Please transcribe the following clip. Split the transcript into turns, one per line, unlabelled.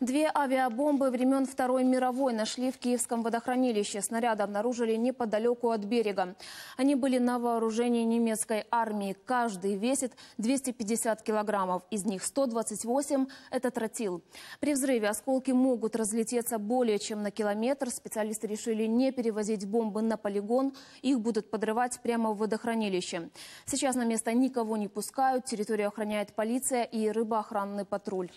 Две авиабомбы времен Второй мировой нашли в Киевском водохранилище. Снаряды обнаружили неподалеку от берега. Они были на вооружении немецкой армии. Каждый весит 250 килограммов. Из них 128 – это тротил. При взрыве осколки могут разлететься более чем на километр. Специалисты решили не перевозить бомбы на полигон. Их будут подрывать прямо в водохранилище. Сейчас на место никого не пускают. Территорию охраняет полиция и рыбоохранный патруль.